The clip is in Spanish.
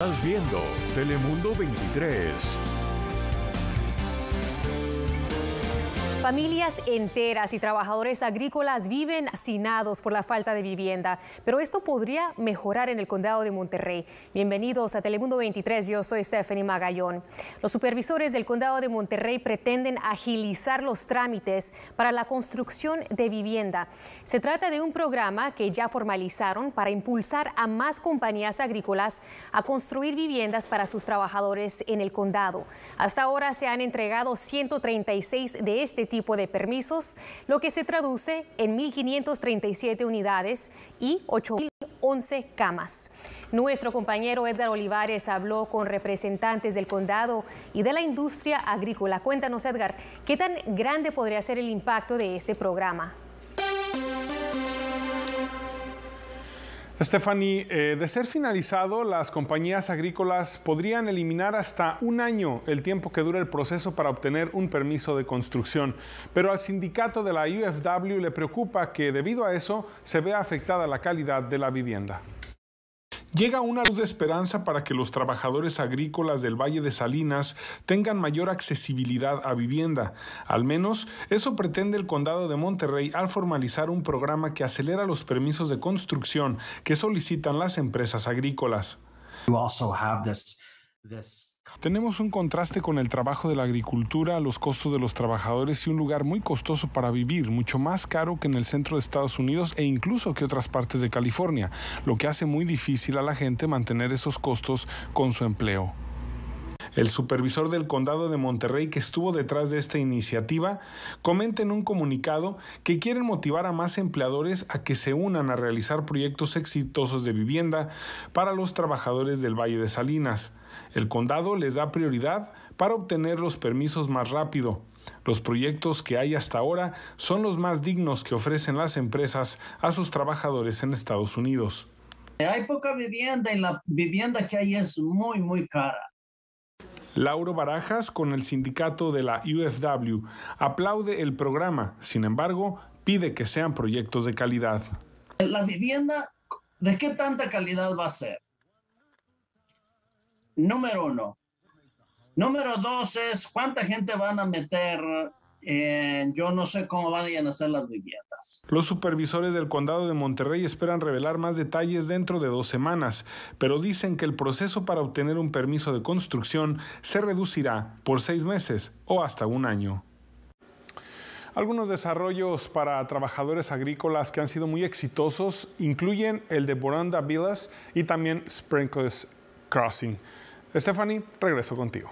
Estás viendo Telemundo 23. Familias enteras y trabajadores agrícolas viven hacinados por la falta de vivienda, pero esto podría mejorar en el condado de Monterrey. Bienvenidos a Telemundo 23, yo soy Stephanie Magallón. Los supervisores del condado de Monterrey pretenden agilizar los trámites para la construcción de vivienda. Se trata de un programa que ya formalizaron para impulsar a más compañías agrícolas a construir viviendas para sus trabajadores en el condado. Hasta ahora se han entregado 136 de este tipo de permisos, lo que se traduce en 1.537 unidades y 8.011 camas. Nuestro compañero Edgar Olivares habló con representantes del condado y de la industria agrícola. Cuéntanos, Edgar, ¿qué tan grande podría ser el impacto de este programa? Stephanie, eh, de ser finalizado, las compañías agrícolas podrían eliminar hasta un año el tiempo que dura el proceso para obtener un permiso de construcción. Pero al sindicato de la UFW le preocupa que debido a eso se vea afectada la calidad de la vivienda. Llega una luz de esperanza para que los trabajadores agrícolas del Valle de Salinas tengan mayor accesibilidad a vivienda. Al menos eso pretende el condado de Monterrey al formalizar un programa que acelera los permisos de construcción que solicitan las empresas agrícolas. Tenemos un contraste con el trabajo de la agricultura, los costos de los trabajadores y un lugar muy costoso para vivir, mucho más caro que en el centro de Estados Unidos e incluso que otras partes de California, lo que hace muy difícil a la gente mantener esos costos con su empleo. El supervisor del condado de Monterrey que estuvo detrás de esta iniciativa comenta en un comunicado que quieren motivar a más empleadores a que se unan a realizar proyectos exitosos de vivienda para los trabajadores del Valle de Salinas. El condado les da prioridad para obtener los permisos más rápido. Los proyectos que hay hasta ahora son los más dignos que ofrecen las empresas a sus trabajadores en Estados Unidos. Hay poca vivienda y la vivienda que hay es muy, muy cara. Lauro Barajas con el sindicato de la UFW aplaude el programa, sin embargo, pide que sean proyectos de calidad. La vivienda, ¿de qué tanta calidad va a ser? Número uno. Número dos es cuánta gente van a meter yo no sé cómo vayan a ser las viviendas. Los supervisores del condado de Monterrey esperan revelar más detalles dentro de dos semanas, pero dicen que el proceso para obtener un permiso de construcción se reducirá por seis meses o hasta un año. Algunos desarrollos para trabajadores agrícolas que han sido muy exitosos incluyen el de Boranda Villas y también Sprinklers Crossing. Stephanie, regreso contigo.